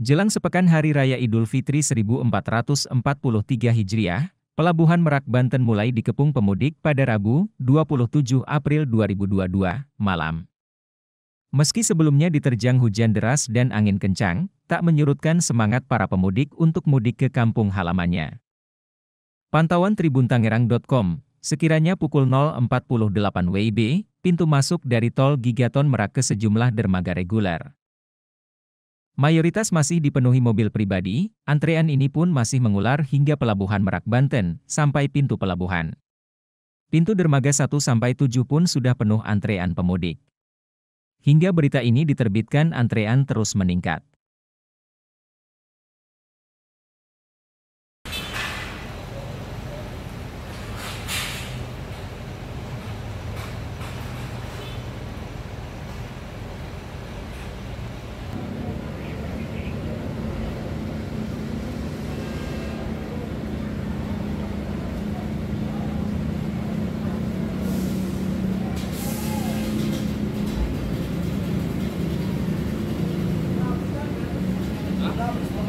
Jelang sepekan Hari Raya Idul Fitri 1443 Hijriah, Pelabuhan Merak Banten mulai dikepung pemudik pada Rabu, 27 April 2022, malam. Meski sebelumnya diterjang hujan deras dan angin kencang, tak menyurutkan semangat para pemudik untuk mudik ke kampung halamannya. Pantauan tribuntangerang.com, sekiranya pukul 0.48 WIB, pintu masuk dari tol Gigaton Merak ke sejumlah dermaga reguler. Mayoritas masih dipenuhi mobil pribadi, antrean ini pun masih mengular hingga pelabuhan Merak Banten, sampai pintu pelabuhan. Pintu dermaga 1-7 pun sudah penuh antrean pemudik. Hingga berita ini diterbitkan antrean terus meningkat.